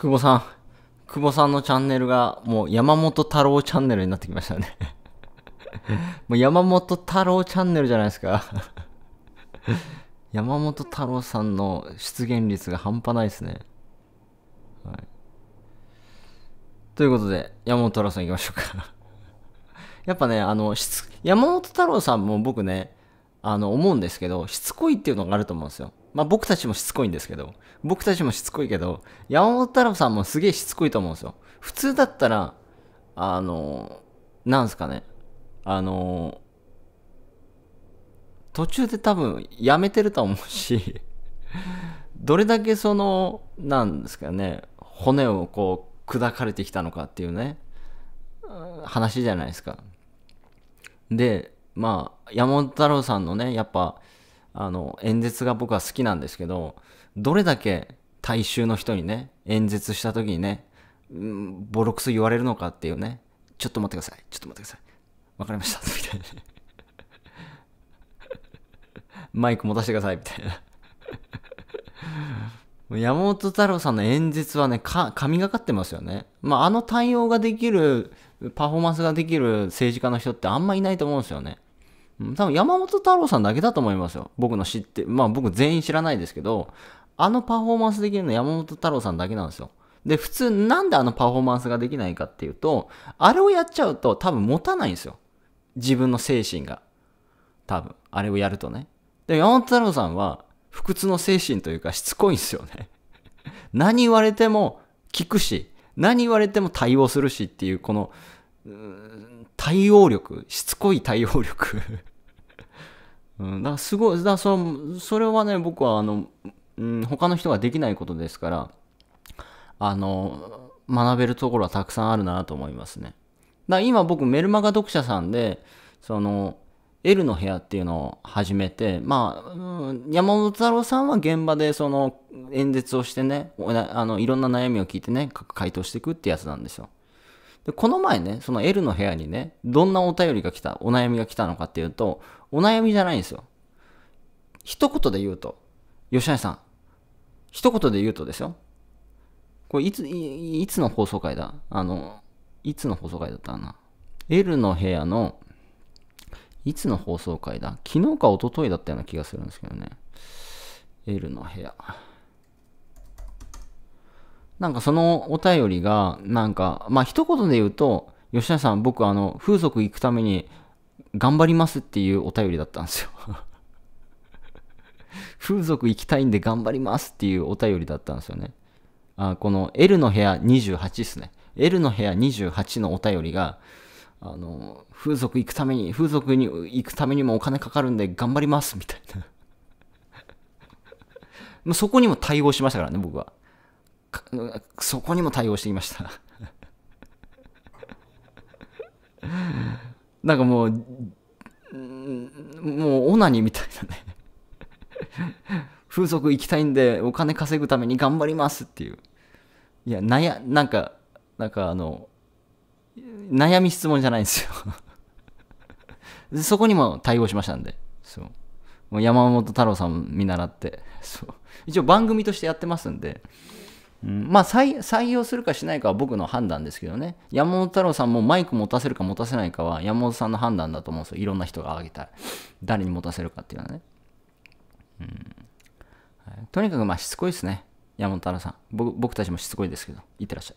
久保さん、久保さんのチャンネルがもう山本太郎チャンネルになってきましたね もう山本太郎チャンネルじゃないですか山本太郎さんの出現率が半端ないですね。はい。ということで、山本太郎さん行きましょうか やっぱね、あの、しつ、山本太郎さんも僕ね、あの、思うんですけど、しつこいっていうのがあると思うんですよ。まあ、僕たちもしつこいんですけど、僕たちもしつこいけど、山本太郎さんもすげえしつこいと思うんですよ。普通だったら、あの、なんすかね、あの、途中で多分やめてると思うし、どれだけその、なんですかね、骨をこう砕かれてきたのかっていうね、話じゃないですか。で、まあ、山本太郎さんのね、やっぱ、あの、演説が僕は好きなんですけど、どれだけ大衆の人にね、演説した時にね、うん、ボロクソ言われるのかっていうね、ちょっと待ってください、ちょっと待ってください、わかりました、みたいな、マイク持たせてください、みたいな。山本太郎さんの演説はね、神がかってますよね。まあ、あの対応ができる、パフォーマンスができる政治家の人ってあんまいないと思うんですよね。多分山本太郎さんだけだと思いますよ。僕の知って、まあ僕全員知らないですけど、あのパフォーマンスできるの山本太郎さんだけなんですよ。で、普通なんであのパフォーマンスができないかっていうと、あれをやっちゃうと多分持たないんですよ。自分の精神が。多分、あれをやるとね。で、山本太郎さんは不屈の精神というかしつこいんですよね。何言われても聞くし、何言われても対応するしっていう、この、対応力、しつこい対応力うん、だからすごい、だそそれはね、僕はあの、うん、他の人ができないことですから、あの、学べるところはたくさんあるなと思いますね。だ今僕メルマガ読者さんで、その、L の部屋っていうのを始めて、まあ、うん、山本太郎さんは現場でその演説をしてね、あのいろんな悩みを聞いてね、回答していくってやつなんですよ。で、この前ね、その L の部屋にね、どんなお便りが来た、お悩みが来たのかっていうと、お悩みじゃないんですよ。一言で言うと、吉成さん、一言で言うとですよ。これいつ、いつの放送回だあの、いつの放送回だったかな ?L の部屋の、いつの放送回だ昨日か一昨日だったような気がするんですけどね。L の部屋。なんかそのお便りが、なんか、まあ一言で言うと、吉田さん、僕あの、風俗行くために頑張りますっていうお便りだったんですよ 風俗行きたいんで頑張りますっていうお便りだったんですよね。あこの L の部屋28ですね。L の部屋28のお便りが、あの、風俗行くために、風俗に行くためにもお金かかるんで頑張りますみたいな そこにも対応しましたからね、僕は。そこにも対応していました なんかもう、もうオナニーみたいなね風俗行きたいんでお金稼ぐために頑張りますっていう。いや、や、なんか、なんかあの、悩み質問じゃないんですよそこにも対応しましたんで、そう。もう山本太郎さん見習って、そう。一応番組としてやってますんで、うん、まあ採用するかしないかは僕の判断ですけどね山本太郎さんもマイク持たせるか持たせないかは山本さんの判断だと思うんですよいろんな人が挙げたら誰に持たせるかっていうのはね、うんはい、とにかくまあしつこいですね山本太郎さん僕僕たちもしつこいですけどいってらっしゃい